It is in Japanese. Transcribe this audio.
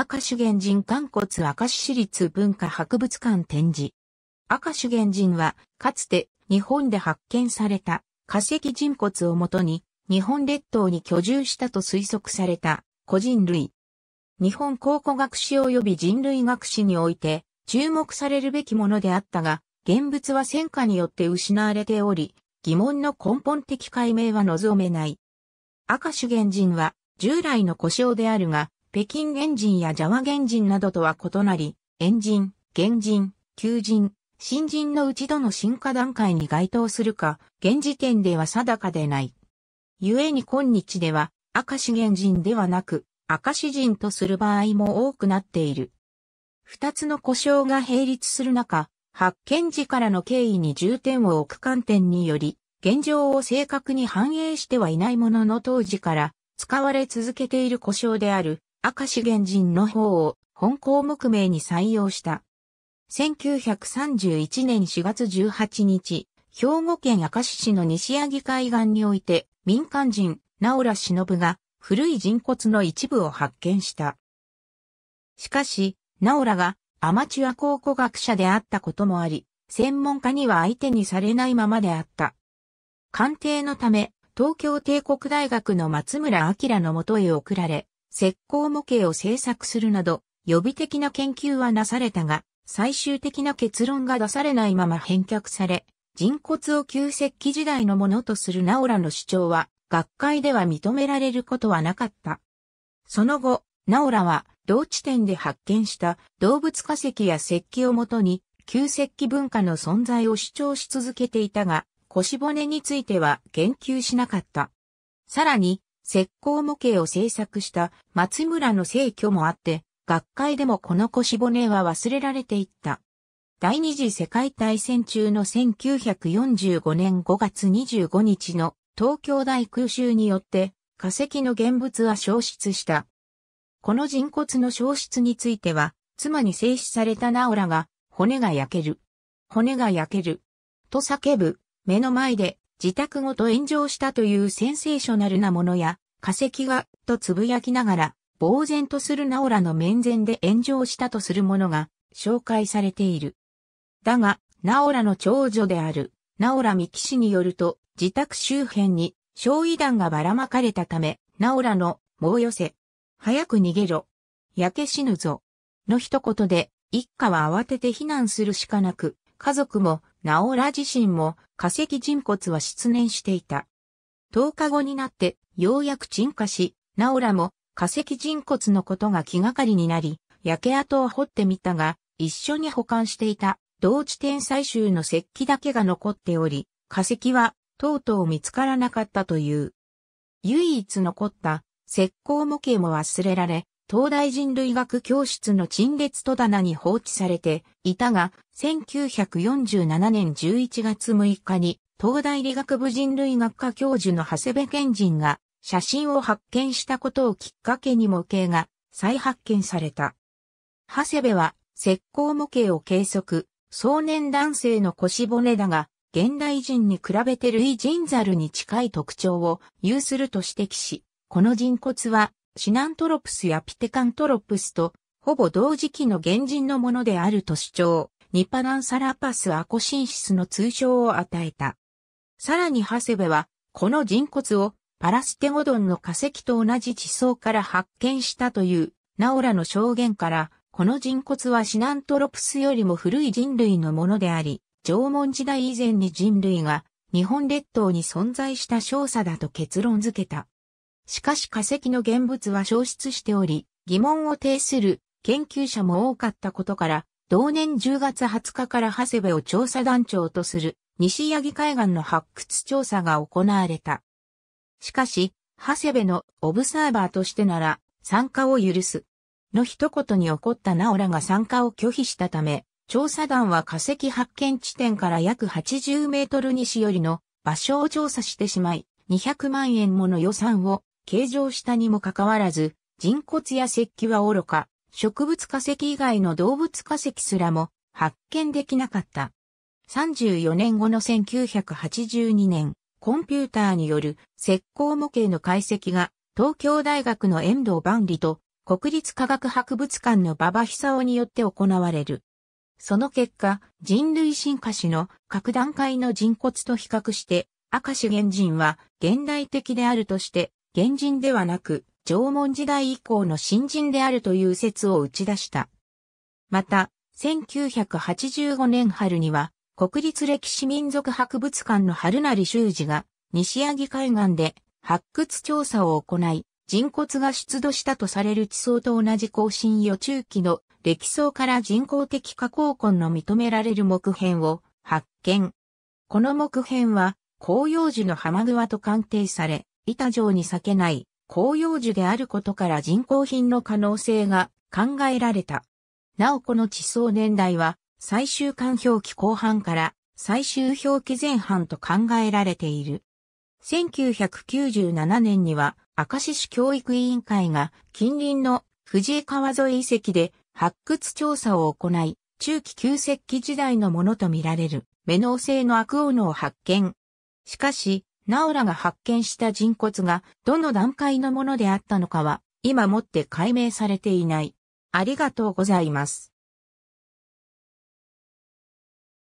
赤主原人肝骨赤市立文化博物館展示。赤主原人は、かつて日本で発見された化石人骨をもとに、日本列島に居住したと推測された個人類。日本考古学史及び人類学史において注目されるべきものであったが、現物は戦火によって失われており、疑問の根本的解明は望めない。赤主原人は従来の故障であるが、北京原人やジャワ原人などとは異なり、縁人、原人、求人、新人のうちどの進化段階に該当するか、現時点では定かでない。故に今日では、明石原人ではなく、明石人とする場合も多くなっている。二つの故障が並立する中、発見時からの経緯に重点を置く観点により、現状を正確に反映してはいないものの当時から使われ続けている故障である明石原人の方を本項目名に採用した。1931年4月18日、兵庫県明石市の西八木海岸において、民間人、直良忍が、古い人骨の一部を発見した。しかし、直良がアマチュア考古学者であったこともあり、専門家には相手にされないままであった。鑑定のため、東京帝国大学の松村明のもとへ送られ、石膏模型を制作するなど、予備的な研究はなされたが、最終的な結論が出されないまま返却され、人骨を旧石器時代のものとするナオラの主張は、学会では認められることはなかった。その後、ナオラは、同地点で発見した動物化石や石器をもとに、旧石器文化の存在を主張し続けていたが、腰骨については言及しなかった。さらに、石膏模型を制作した松村の逝居もあって、学会でもこの腰骨は忘れられていった。第二次世界大戦中の1945年5月25日の東京大空襲によって化石の現物は消失した。この人骨の消失については、妻に静止されたナオラが、骨が焼ける。骨が焼ける。と叫ぶ、目の前で自宅ごと炎上したというセンセーショナルなものや、化石が、とつぶやきながら、呆然とするナオラの面前で炎上したとするものが紹介されている。だが、ナオラの長女である、ナオラミキ氏によると、自宅周辺に焼夷弾がばらまかれたため、ナオラの、もう寄せ。早く逃げろ。焼け死ぬぞ。の一言で、一家は慌てて避難するしかなく、家族もナオラ自身も化石人骨は失念していた。10日後になってようやく沈下し、ナオラも化石人骨のことが気がかりになり、焼け跡を掘ってみたが、一緒に保管していた同地点採集の石器だけが残っており、化石はとうとう見つからなかったという。唯一残った石膏模型も忘れられ、東大人類学教室の陳列戸棚に放置されていたが、1947年11月6日に、東大理学部人類学科教授の長谷部賢人が写真を発見したことをきっかけに模型が再発見された。長谷部は石膏模型を計測、壮年男性の腰骨だが、現代人に比べて類人猿に近い特徴を有すると指摘し、この人骨はシナントロプスやピテカントロプスと、ほぼ同時期の原人のものであると主張、ニパナンサラパスアコシンシスの通称を与えた。さらにハセベは、この人骨をパラステゴドンの化石と同じ地層から発見したという、ナオラの証言から、この人骨はシナントロプスよりも古い人類のものであり、縄文時代以前に人類が日本列島に存在した少佐だと結論付けた。しかし化石の現物は消失しており、疑問を呈する研究者も多かったことから、同年10月20日から長谷部を調査団長とする西八木海岸の発掘調査が行われた。しかし、長谷部のオブサーバーとしてなら参加を許す。の一言に起こったナオラが参加を拒否したため、調査団は化石発見地点から約80メートル西よりの場所を調査してしまい、200万円もの予算を形状したにもかかわらず、人骨や石器は愚か、植物化石以外の動物化石すらも発見できなかった。34年後の1982年、コンピューターによる石膏模型の解析が東京大学の遠藤万里と国立科学博物館の馬場久夫によって行われる。その結果、人類進化史の各段階の人骨と比較して、赤石原人は現代的であるとして原人ではなく、縄文時代以降の新人であるという説を打ち出した。また、1985年春には、国立歴史民族博物館の春成修二が、西八海岸で発掘調査を行い、人骨が出土したとされる地層と同じ更新予中期の歴層から人工的加工根の認められる木片を発見。この木片は、紅葉樹の浜桑と鑑定され、板状に裂けない広葉樹であることから人工品の可能性が考えられた。なおこの地層年代は最終間表記後半から最終表記前半と考えられている。1997年には明石市教育委員会が近隣の藤井川沿遺跡で発掘調査を行い、中期旧石器時代のものとみられる、メ能製の悪王のを発見。しかし、ナオラが発見した人骨がどの段階のものであったのかは今もって解明されていない。ありがとうございます。